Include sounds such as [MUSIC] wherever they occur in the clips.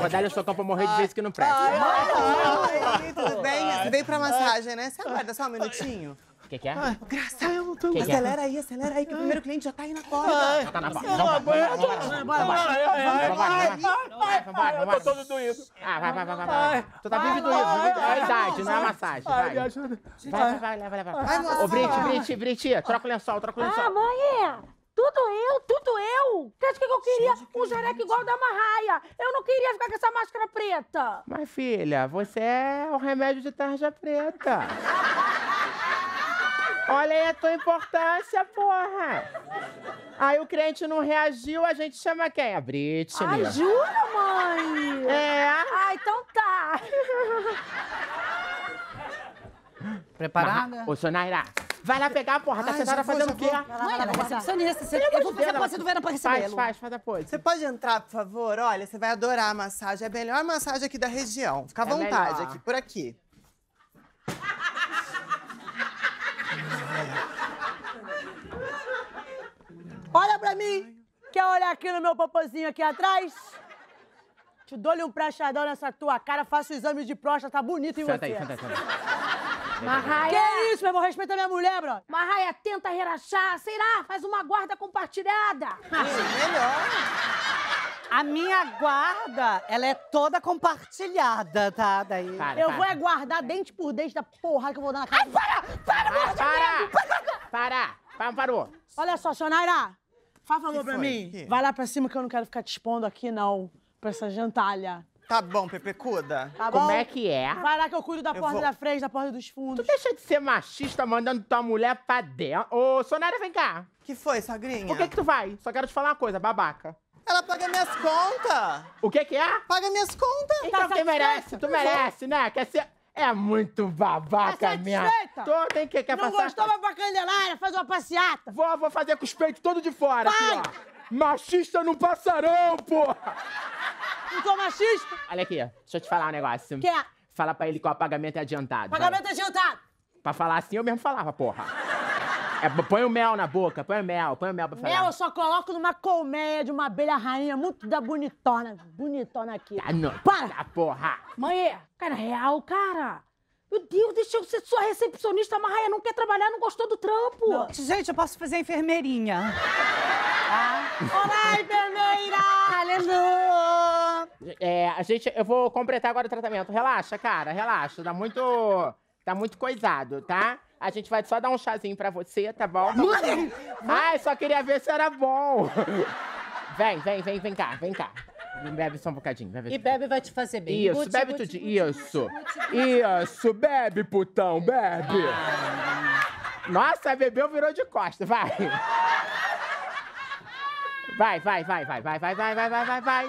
Vai dar o socão pra morrer de vez que não presta. Oi, tudo bem? Você veio pra massagem, né? Você aguarda só um minutinho. O que, que é? Ai, graça, eu não tô... Que que é? acelera é? aí, acelera aí, que o primeiro cliente já tá aí na porta. já tá na porta. Vamos embora, vamos embora. vai, embora, Eu tô todo doído. Ah, vai, vai, vai. vai. Tu tá vivo doído, é a idade, não é a massagem. Vai, vai, vai, vai. Ô, Brit, Brit, Brit, troca o lençol, troca o ah, lençol. Ah, mãe! Tudo eu, tudo eu. Tu acha que eu queria que um jereque igual da Marraia? Eu não queria ficar com essa máscara preta. Mas, filha, você é o remédio de tarja preta. Olha aí a tua importância, porra. Aí o cliente não reagiu, a gente chama quem? A Britney. Ai, jura, mãe? É. Ah, então tá. Preparada? Ô, Sonaira, Vai lá pegar a porra Tá sentada fazendo o quê? vou. Vai lá, recepcionista. É você, eu vou é fazer a pose do pra Faz, recebê-lo. faz, faz a pose. Você pode entrar, por favor? Olha, você vai adorar a massagem. É a melhor massagem aqui da região. Fica à é vontade, aqui, por aqui. Olha pra mim. Quer olhar aqui no meu popozinho aqui atrás? Te dou-lhe um pranchadão nessa tua cara, faço exame de próstata tá bonito em Senta aí, senta aí, senta aí. Marraia. Que isso, meu irmão? Respeita minha mulher, bro. Marraia, tenta relaxar. Sei lá, faz uma guarda compartilhada. [LAUGHS] melhor. A minha guarda, ela é toda compartilhada, tá? Daí. Para, eu vou é guardar dente por dente da porra que eu vou dar na cara. Ai, para! Para, para! Para! Para! para. para parou. Olha só, Sonaira. Fala favor pra mim. Que? Vai lá pra cima que eu não quero ficar te expondo aqui, não. Pra essa gentalha. Tá bom, Pepecuda. Tá bom Como é que é? Vai lá que eu cuido da eu porta vou... da frente, da porta dos fundos. Tu deixa de ser machista mandando tua mulher pra dentro. Ô, Sonara, vem cá. Que foi, sogrinha? Por que que tu vai? Só quero te falar uma coisa, babaca. Ela paga minhas contas. O que que é? Paga minhas contas. Então, tá então quem merece? Tu merece, né? Quer ser... É muito babaca, é tá minha. Tô, tem que quer Não passar... gostou, vai pra Candelária, fazer uma passeata. Vou, vou fazer com os peitos todos de fora. Vai! Aqui, ó. Machista no passarão, porra! Não sou machista. Olha aqui, deixa eu te falar um negócio. Quer? Fala pra ele que o pagamento é adiantado. Pagamento vai. é adiantado. Pra falar assim, eu mesmo falava, porra. É, põe o mel na boca, põe o mel, põe o mel pra falar. Mel eu só coloco numa colmeia de uma abelha rainha muito da bonitona. Bonitona aqui. Ah, não. Para! Ah, porra! Mãe, cara, é real, cara. Meu Deus, deixa eu ser sua recepcionista, mas rainha não quer trabalhar, não gostou do trampo. Não. Gente, eu posso fazer enfermeirinha. Tá? Olá, enfermeira! Aleluia! É, a gente, eu vou completar agora o tratamento. Relaxa, cara, relaxa. Tá muito, tá muito coisado, tá? A gente vai só dar um chazinho pra você, tá bom? Mãe! Ai, só queria ver se era bom. Vem, vem, vem, vem cá, vem cá. Bebe só um bocadinho. Bebe e bebe vai te fazer bem. Isso, guti, bebe tudinho. Isso. Isso, bebe, putão, bebe. Nossa, bebeu, virou de costa, vai. Vai, vai, vai, vai, vai, vai, vai, vai, vai, vai, vai.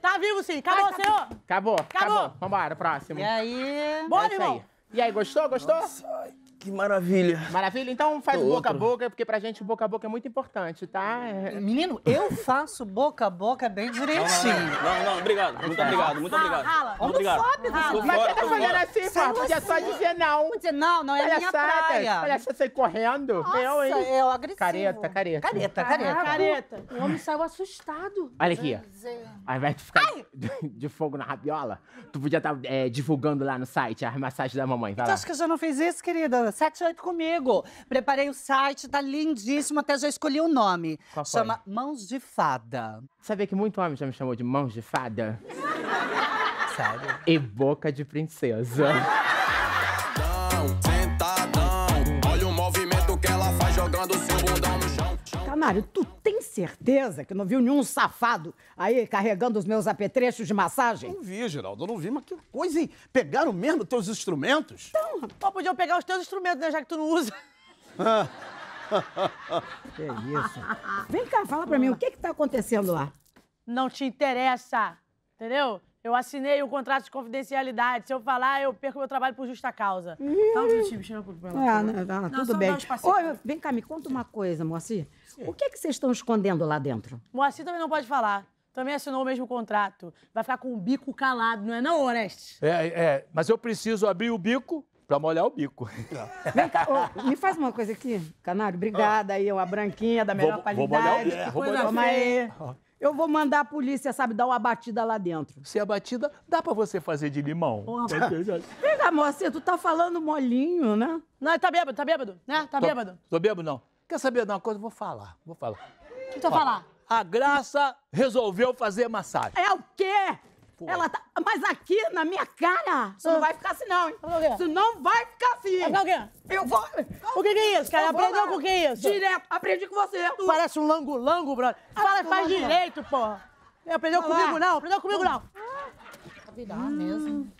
Tá vivo sim. Acabou, Ai, senhor? Acabou, acabou. acabou. Vambora, próximo. E aí? Bora, é irmão. Aí. E aí, gostou? Gostou? Nossa. Que maravilha. Maravilha? Então faz Tô boca outro. a boca, porque pra gente boca a boca é muito importante, tá? É. Menino, eu faço boca a boca bem direitinho. Não, não, não, não obrigado. Muito obrigado, muito obrigado. Rala, muito obrigado. Mas assim, você tá fazendo assim, pô, podia só dizer não. Podia não, não é olha minha saca, praia. Olha, você sai correndo. Nossa, eu, hein? É, eu agressivo. Careta, careta. Careta, careta. Careta. O homem saiu assustado. Olha aqui, Ao invés de ficar de, fogo na rabiola, tu podia estar tá, é, divulgando lá no site as massagens da mamãe. Vai tu acha que eu já não fiz isso, querida? 7,8 comigo. Preparei o site, tá lindíssimo, até já escolhi o nome. Qual foi? Chama Mãos de Fada. Sabia que muito homem já me chamou de Mãos de Fada? Sério? E Boca de Princesa. Mário, tu tem certeza que não viu nenhum safado aí carregando os meus apetrechos de massagem? Não vi, Geraldo, não vi, mas que coisa, hein? Pegaram mesmo teus instrumentos? Então, só podiam pegar os teus instrumentos, né, já que tu não usa. [LAUGHS] que isso. Vem cá, fala pra mim, o que que tá acontecendo lá? Não te interessa, entendeu? Eu assinei o um contrato de confidencialidade. Se eu falar, eu perco meu trabalho por justa causa. Hum. Tá um mexendo tira a ah, não, tá não, tudo bem. Oi, vem cá, me conta uma coisa, Moacir. Sim. O que é que vocês estão escondendo lá dentro? Moacir também não pode falar. Também assinou o mesmo contrato. Vai ficar com o bico calado, não é não, Orestes? É, é. Mas eu preciso abrir o bico pra molhar o bico. [LAUGHS] Vem cá, me faz uma coisa aqui, Canário. Obrigada ah. aí, uma branquinha da melhor vou, qualidade. Vou molhar o bico. Vou molhar o bico. Eu vou mandar a polícia, sabe, dar uma batida lá dentro. Se a é batida, dá para você fazer de limão. Vem Pega, moça, assim, tu tá falando molinho, né? Não, tá bêbado, tá bêbado, né? Tá tô, bêbado. Tô bêbado, não. Quer saber de uma coisa? Vou falar, vou falar. O então que tu falar? A Graça resolveu fazer massagem. É o quê? Ela tá. Mas aqui, na minha cara, isso ah. não vai ficar assim, não, hein? Isso não vai ficar assim. Vai ficar o quê? Eu vou. O que, que é isso, cara? Aprendeu com o que é isso? Direto, aprendi com você. Tu... Parece um lango-lango, brother. Ah, Fala, faz direito, porra. Aprendeu Olá. comigo, não? Aprendeu comigo, não? Ah, tá virar hum. mesmo.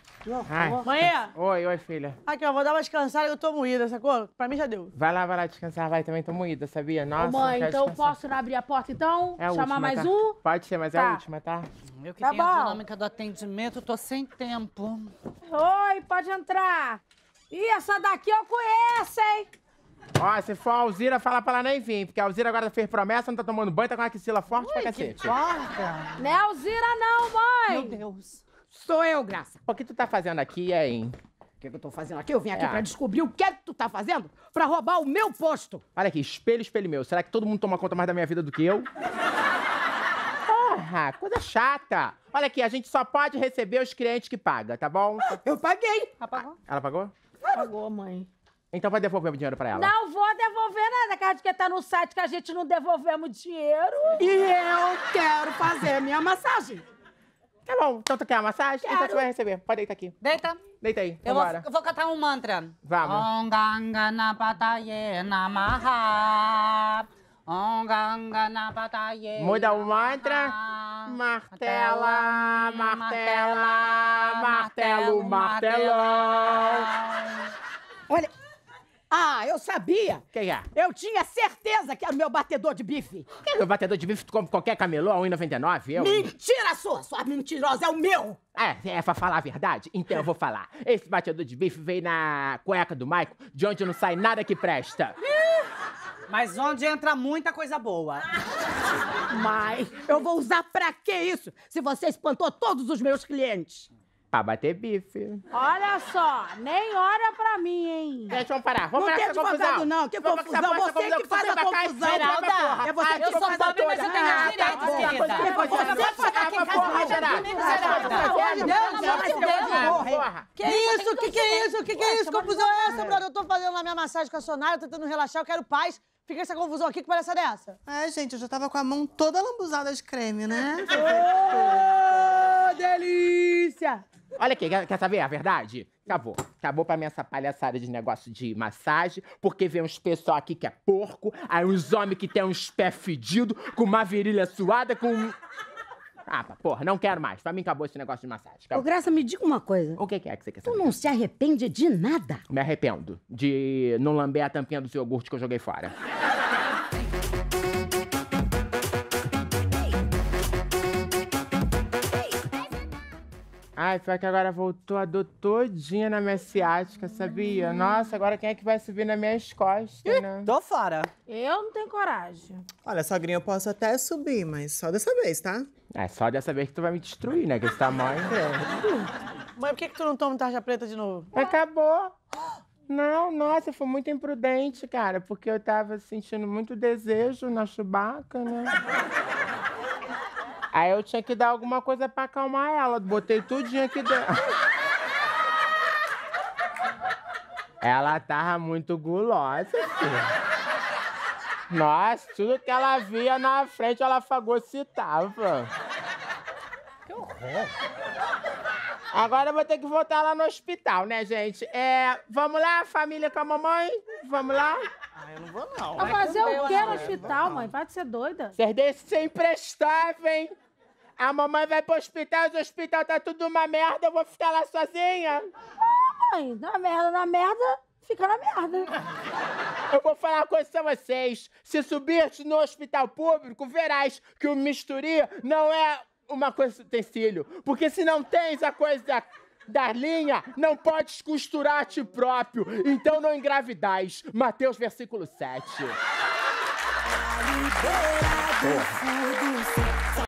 Tá mãe, é? Oi, oi, filha. aqui, ó, vou dar uma descansada que eu tô moída, sacou? Pra mim já deu. Vai lá, vai lá descansar, vai. Também tô moída, sabia? Nossa, Ô, mãe, então eu posso não abrir a porta então? É a Chamar última, mais tá? um? Pode ser, mas é a tá. última, tá? Eu que Tá tenho bom. a dinâmica do atendimento, eu tô sem tempo. Oi, pode entrar. Ih, essa daqui eu conheço, hein? Ó, se for a Alzira, fala pra ela nem vir, porque a Alzira agora fez promessa, não tá tomando banho, tá com a axila forte pra cacete. Corta! Não é Alzira não, mãe. Meu Deus. Sou eu, Graça. O que tu tá fazendo aqui, hein? O que, que eu tô fazendo aqui? Eu vim aqui É. pra descobrir o que é que tu tá fazendo pra roubar o meu posto. Olha aqui, espelho, espelho meu. Será que todo mundo toma conta mais da minha vida do que eu? Porra, coisa chata. Olha aqui, a gente só pode receber os clientes que pagam, tá bom? Eu paguei. Apagou? Ela pagou? Apagou, mãe. Então vai devolver o dinheiro pra ela. Não vou devolver nada, cara, porque tá no site que a gente não devolvemos dinheiro. E eu quero fazer minha massagem. Tá bom, então tu quer a massagem? Quero. Então tu vai receber. Pode deitar aqui. Deita. Deita aí, eu Vou, eu vou cantar um mantra. Vamos. Onganga na pataye namaha. Onganga na pataye Muda o mantra. Martela, martela, martelo, martelão. Ah, eu sabia! Quem é? Eu tinha certeza que era o meu batedor de bife! É o batedor de bife, tu come qualquer camelô a 1,99? Eu... Mentira sua! Sua mentirosa é o meu! É, é pra falar a verdade? Então eu vou falar. Esse batedor de bife veio na cueca do Maico, de onde não sai nada que presta. Mas onde entra muita coisa boa. Mas eu vou usar pra que isso se você espantou todos os meus clientes? Pra bater bife. Olha só, nem olha pra mim, hein? Gente, vamos parar. Vamos não parar com essa confusão. Advogado, não, que vamos confusão. Você essa confusão, que faz a confusão. Geralda, é você que faz a confusão. Eu sou pobre, mas eu tenho os direitos, querida. Você que faz aqui em casa, mas Geralda. Que isso? Que que é isso? Que que é isso? Confusão é essa, brother? Eu tô fazendo lá minha massagem com a Sonara, tentando relaxar, eu quero paz. Fica essa confusão aqui, que parece dessa? É, gente, eu já tava com a mão toda lambuzada de creme, né? delícia! Olha aqui, quer, saber a verdade? Acabou. Acabou pra mim essa palhaçada de negócio de massagem, porque vem uns pessoal aqui que é porco, aí uns homens que tem uns pés fedidos, com uma virilha suada, com... Ah, porra, não quero mais. Pra mim acabou esse negócio de massagem. Acabou. Ô, Graça, me diga uma coisa. O que, que é que você quer saber? Tu não se arrepende de nada? Me arrependo de não lamber a tampinha do seu iogurte que eu joguei fora. Ai, pior que agora voltou a dor todinha na minha ciática, sabia? Hum. Nossa, agora quem é que vai subir nas minhas costas, né? Tô fora. Eu não tenho coragem. Olha, sogrinha, eu posso até subir, mas só dessa vez, tá? É, só dessa vez que tu vai me destruir, né? Que esse tamanho. [LAUGHS] É. Mãe, por que, que tu não toma tarja preta de novo? Acabou. Não, nossa, eu fui muito imprudente, cara, porque eu tava sentindo muito desejo na Chewbacca, né? Aí eu tinha que dar alguma coisa pra acalmar ela. Botei tudinho aqui dentro. Ela tava muito gulosa, filho. Nossa, tudo que ela via na frente, ela fagocitava. Que horror. Agora eu vou ter que voltar lá no hospital, né, gente? É, vamos lá, família com a mamãe? Vamos lá? Ah, eu não vou, não. Vai fazer o quê no hospital, mãe? Vai ser doida. Vocês deixam ser imprestável, hein? A mamãe vai pro hospital, o hospital tá tudo uma merda, eu vou ficar lá sozinha. Ah, mãe, na merda, na merda, fica na merda. Eu vou falar uma coisa pra vocês. Se subir no hospital público, verás que o misturi não é uma coisa utensílio. Porque se não tens a coisa da, da linha, não podes costurar a ti próprio. Então não engravidais. Mateus, versículo 7. Porra.